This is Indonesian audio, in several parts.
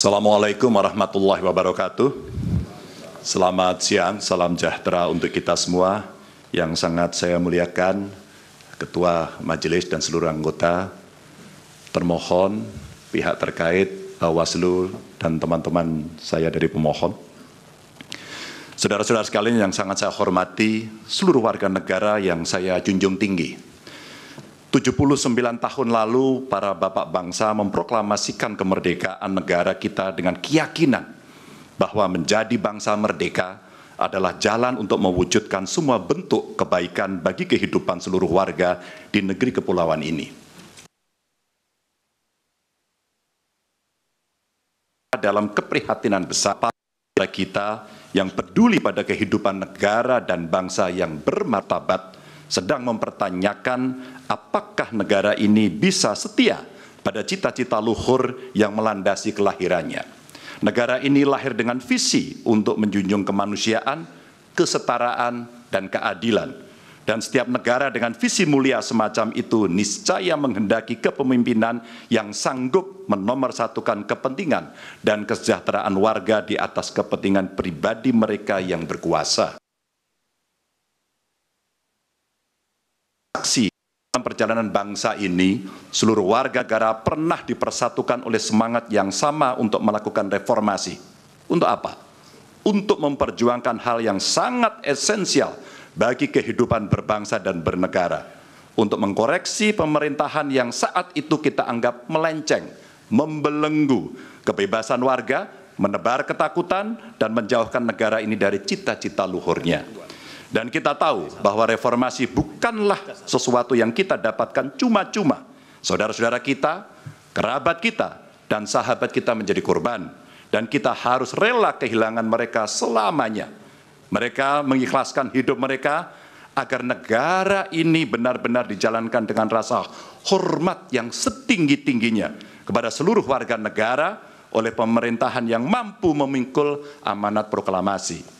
Assalamualaikum warahmatullahi wabarakatuh. Selamat siang, salam sejahtera untuk kita semua yang sangat saya muliakan, Ketua Majelis dan seluruh anggota, termohon, pihak terkait, Bawaslu, dan teman-teman saya dari pemohon. Saudara-saudara sekalian yang sangat saya hormati, seluruh warga negara yang saya junjung tinggi, 79 tahun lalu para bapak bangsa memproklamasikan kemerdekaan negara kita dengan keyakinan bahwa menjadi bangsa merdeka adalah jalan untuk mewujudkan semua bentuk kebaikan bagi kehidupan seluruh warga di negeri kepulauan ini. Dalam keprihatinan besar kita yang peduli pada kehidupan negara dan bangsa yang bermartabat sedang mempertanyakan apakah negara ini bisa setia pada cita-cita luhur yang melandasi kelahirannya. Negara ini lahir dengan visi untuk menjunjung kemanusiaan, kesetaraan, dan keadilan. Dan setiap negara dengan visi mulia semacam itu niscaya menghendaki kepemimpinan yang sanggup menomorsatukan kepentingan dan kesejahteraan warga di atas kepentingan pribadi mereka yang berkuasa. saksi dalam perjalanan bangsa ini, seluruh warga negara pernah dipersatukan oleh semangat yang sama untuk melakukan reformasi. Untuk apa? Untuk memperjuangkan hal yang sangat esensial bagi kehidupan berbangsa dan bernegara. Untuk mengkoreksi pemerintahan yang saat itu kita anggap melenceng, membelenggu kebebasan warga, menebar ketakutan, dan menjauhkan negara ini dari cita-cita luhurnya. Dan kita tahu bahwa reformasi bukanlah sesuatu yang kita dapatkan cuma-cuma. Saudara-saudara kita, kerabat kita, dan sahabat kita menjadi korban. Dan kita harus rela kehilangan mereka selamanya. Mereka mengikhlaskan hidup mereka agar negara ini benar-benar dijalankan dengan rasa hormat yang setinggi-tingginya kepada seluruh warga negara oleh pemerintahan yang mampu memikul amanat proklamasi.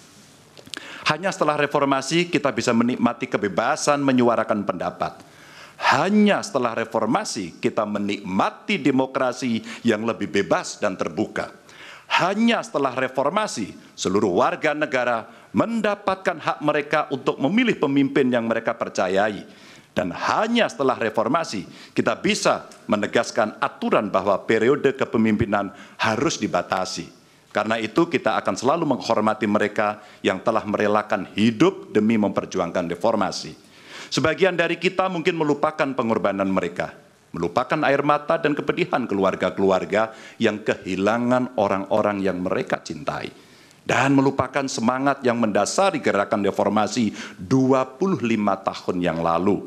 Hanya setelah reformasi kita bisa menikmati kebebasan menyuarakan pendapat. Hanya setelah reformasi kita menikmati demokrasi yang lebih bebas dan terbuka. Hanya setelah reformasi seluruh warga negara mendapatkan hak mereka untuk memilih pemimpin yang mereka percayai. Dan hanya setelah reformasi kita bisa menegaskan aturan bahwa periode kepemimpinan harus dibatasi karena itu kita akan selalu menghormati mereka yang telah merelakan hidup demi memperjuangkan reformasi. Sebagian dari kita mungkin melupakan pengorbanan mereka, melupakan air mata dan kepedihan keluarga-keluarga yang kehilangan orang-orang yang mereka cintai. Dan melupakan semangat yang mendasari gerakan reformasi 25 tahun yang lalu.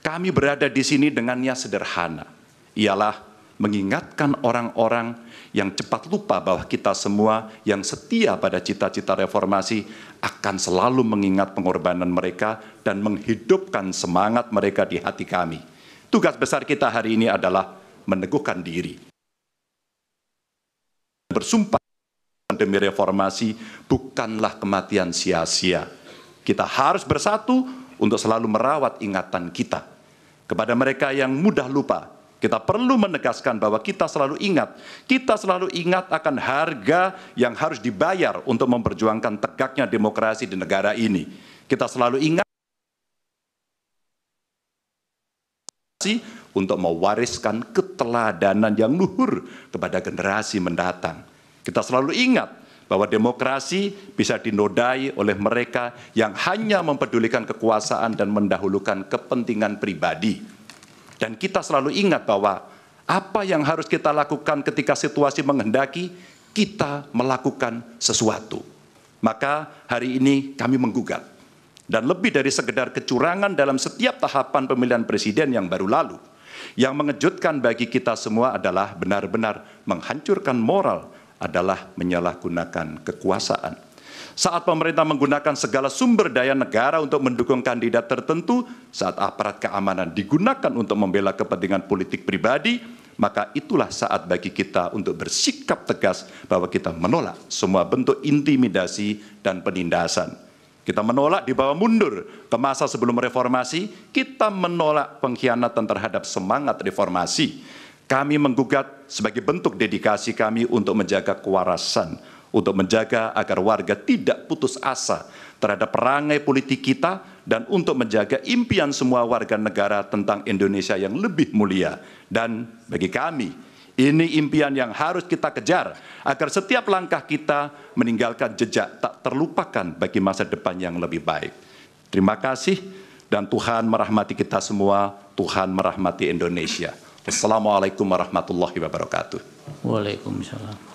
Kami berada di sini dengannya sederhana, ialah mengingatkan orang-orang yang cepat lupa bahwa kita semua yang setia pada cita-cita reformasi akan selalu mengingat pengorbanan mereka dan menghidupkan semangat mereka di hati kami. Tugas besar kita hari ini adalah meneguhkan diri. Bersumpah demi reformasi bukanlah kematian sia-sia. Kita harus bersatu untuk selalu merawat ingatan kita. Kepada mereka yang mudah lupa, kita perlu menegaskan bahwa kita selalu ingat, kita selalu ingat akan harga yang harus dibayar untuk memperjuangkan tegaknya demokrasi di negara ini. Kita selalu ingat untuk mewariskan keteladanan yang luhur kepada generasi mendatang. Kita selalu ingat bahwa demokrasi bisa dinodai oleh mereka yang hanya mempedulikan kekuasaan dan mendahulukan kepentingan pribadi. Dan kita selalu ingat bahwa apa yang harus kita lakukan ketika situasi menghendaki, kita melakukan sesuatu. Maka hari ini kami menggugat. Dan lebih dari sekedar kecurangan dalam setiap tahapan pemilihan presiden yang baru lalu, yang mengejutkan bagi kita semua adalah benar-benar menghancurkan moral adalah menyalahgunakan kekuasaan saat pemerintah menggunakan segala sumber daya negara untuk mendukung kandidat tertentu, saat aparat keamanan digunakan untuk membela kepentingan politik pribadi, maka itulah saat bagi kita untuk bersikap tegas bahwa kita menolak semua bentuk intimidasi dan penindasan. Kita menolak di bawah mundur ke masa sebelum reformasi, kita menolak pengkhianatan terhadap semangat reformasi. Kami menggugat sebagai bentuk dedikasi kami untuk menjaga kewarasan untuk menjaga agar warga tidak putus asa terhadap perangai politik kita dan untuk menjaga impian semua warga negara tentang Indonesia yang lebih mulia. Dan bagi kami, ini impian yang harus kita kejar agar setiap langkah kita meninggalkan jejak tak terlupakan bagi masa depan yang lebih baik. Terima kasih dan Tuhan merahmati kita semua, Tuhan merahmati Indonesia. Wassalamualaikum warahmatullahi wabarakatuh. Waalaikumsalam.